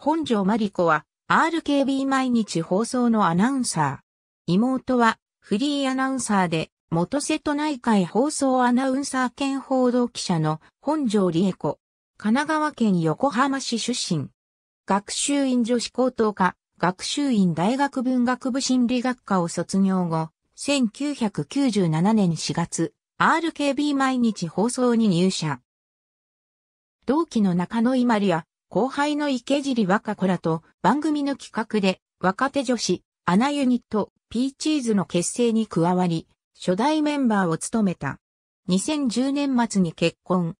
本庄真理子は RKB 毎日放送のアナウンサー。妹はフリーアナウンサーで元瀬戸内海放送アナウンサー兼報道記者の本庄理恵子。神奈川県横浜市出身。学習院女子高等科、学習院大学文学部心理学科を卒業後、1997年4月、RKB 毎日放送に入社。同期の中野伊マリア、後輩の池尻若子らと番組の企画で若手女子、アナユニット、ピーチーズの結成に加わり、初代メンバーを務めた。2010年末に結婚。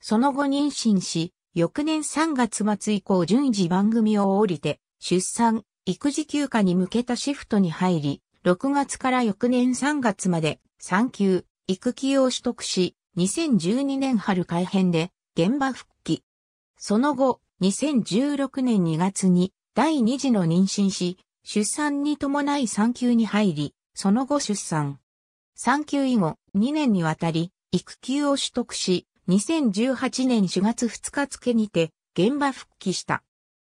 その後妊娠し、翌年3月末以降順次番組を降りて、出産、育児休暇に向けたシフトに入り、6月から翌年3月まで、産休、育休を取得し、2012年春改編で、現場復帰。その後、2016年2月に第2次の妊娠し、出産に伴い産休に入り、その後出産。産休以後、2年にわたり、育休を取得し、2018年4月2日付にて、現場復帰した。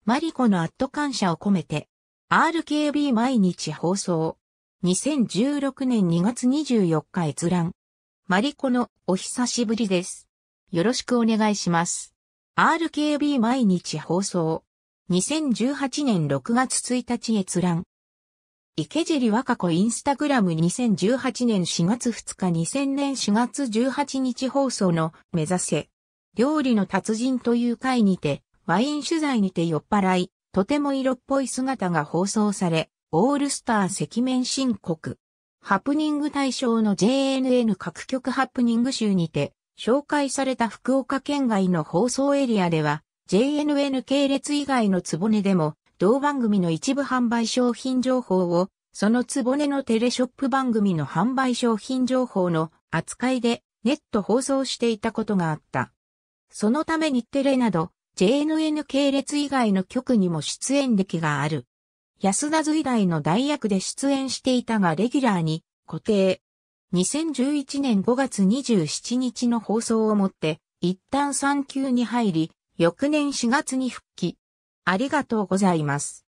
マリコの圧倒感謝を込めて、RKB 毎日放送。2016年2月24日閲覧。マリコのお久しぶりです。よろしくお願いします。RKB 毎日放送。2018年6月1日閲覧。池尻若子インスタグラム2018年4月2日2000年4月18日放送の目指せ。料理の達人という回にて、ワイン取材にて酔っ払い、とても色っぽい姿が放送され、オールスター赤面申告。ハプニング対象の JNN 各局ハプニング集にて、紹介された福岡県外の放送エリアでは、JNN 系列以外のつぼねでも、同番組の一部販売商品情報を、そのつぼねのテレショップ番組の販売商品情報の扱いでネット放送していたことがあった。そのため日テレなど JNN 系列以外の局にも出演歴がある。安田随大の代役で出演していたがレギュラーに固定、2011年5月27日の放送をもって、一旦産休に入り、翌年4月に復帰。ありがとうございます。